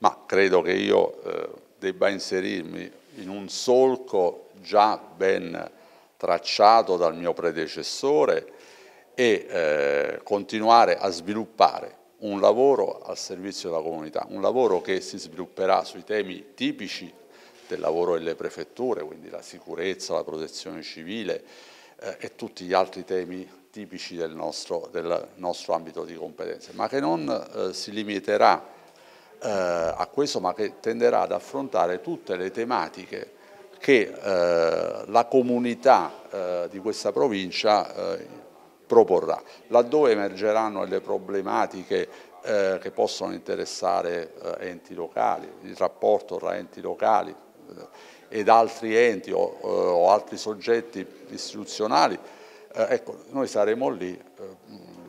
ma credo che io eh, debba inserirmi in un solco già ben tracciato dal mio predecessore e eh, continuare a sviluppare un lavoro al servizio della comunità, un lavoro che si svilupperà sui temi tipici del lavoro delle prefetture, quindi la sicurezza, la protezione civile eh, e tutti gli altri temi tipici del nostro, del nostro, ambito di competenze, ma che non eh, si limiterà eh, a questo, ma che tenderà ad affrontare tutte le tematiche che eh, la comunità eh, di questa provincia eh, proporrà, laddove emergeranno le problematiche eh, che possono interessare eh, enti locali, il rapporto tra enti locali ed altri enti o, o altri soggetti istituzionali, ecco, noi saremo lì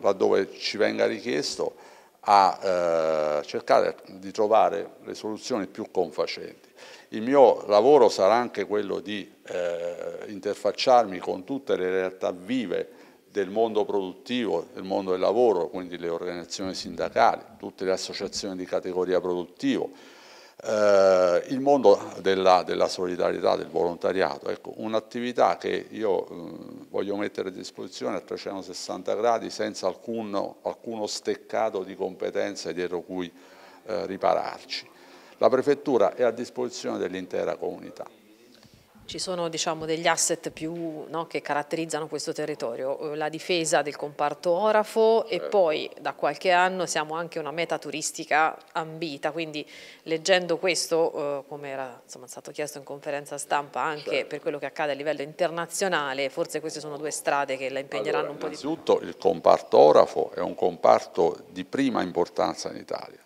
laddove ci venga richiesto a eh, cercare di trovare le soluzioni più confacenti. Il mio lavoro sarà anche quello di eh, interfacciarmi con tutte le realtà vive del mondo produttivo, del mondo del lavoro, quindi le organizzazioni sindacali, tutte le associazioni di categoria produttivo, eh, il mondo della, della, solidarietà, del volontariato, ecco, un'attività che io mh, eh, voglio mettere a disposizione a 360 gradi senza alcuno, alcuno steccato di competenze dietro cui eh, ripararci. La prefettura è a disposizione dell'intera comunità. Ci sono diciamo, degli asset più, no, che caratterizzano questo territorio, eh, la difesa del comparto orafo e eh. poi da qualche anno siamo anche una meta turistica ambita, quindi leggendo questo, eh, come era insomma, stato chiesto in conferenza stampa, anche certo. per quello che accade a livello internazionale, forse queste sono due strade che la impegneranno allora, un po' di più. Innanzitutto il comparto orafo è un comparto di prima importanza in Italia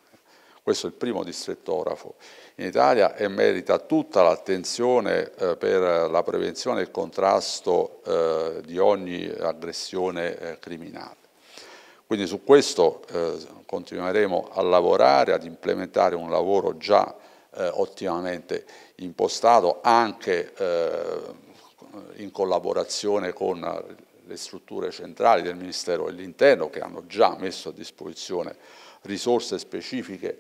questo è il primo distrettografo in Italia e merita tutta l'attenzione eh, per la prevenzione e il contrasto eh, di ogni aggressione eh, criminale. Quindi su questo eh, continueremo a lavorare, ad implementare un lavoro già eh, ottimamente impostato anche eh, in collaborazione con le strutture centrali del Ministero dell'Interno che hanno già messo a disposizione risorse specifiche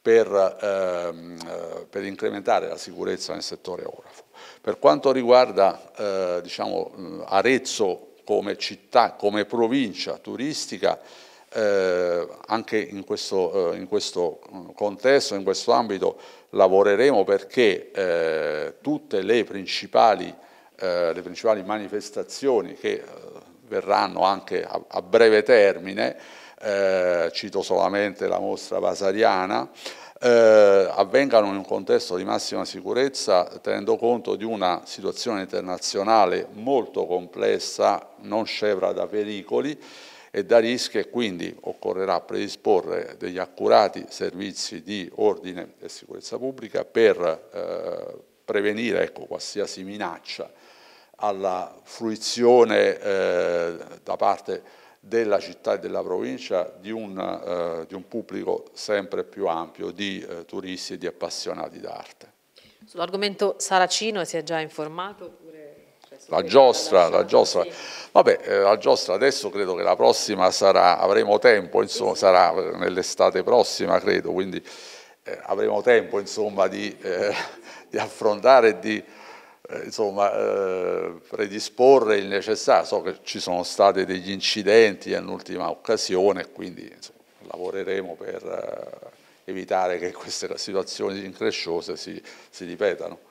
per, ehm, eh, per incrementare la sicurezza nel settore orafo. Per quanto riguarda eh, diciamo, Arezzo come città, come provincia turistica, eh, anche in questo, eh, in questo, contesto, in questo ambito lavoreremo perché eh, tutte le principali, eh, le principali, manifestazioni che eh, verranno anche a, a breve termine, eh, cito solamente la mostra vasariana, eh, avvengano in un contesto di massima sicurezza tenendo conto di una situazione internazionale molto complessa, non scevra da pericoli e da rischi e quindi occorrerà predisporre degli accurati servizi di ordine e sicurezza pubblica per eh, prevenire ecco, qualsiasi minaccia alla fruizione eh, da parte della città e della provincia di un, eh, di un pubblico sempre più ampio di eh, turisti e di appassionati d'arte. Sull'argomento Saracino si è già informato? Oppure... La giostra, la giostra. Vabbè, eh, la giostra adesso credo che la prossima sarà, avremo tempo, insomma, sarà nell'estate prossima, credo, quindi eh, avremo tempo, insomma, di, eh, di affrontare e di eh, insomma, eh, predisporre il necessario. So che ci sono stati degli incidenti all'ultima occasione, quindi insomma, lavoreremo per eh, evitare che queste situazioni incresciose si, si ripetano.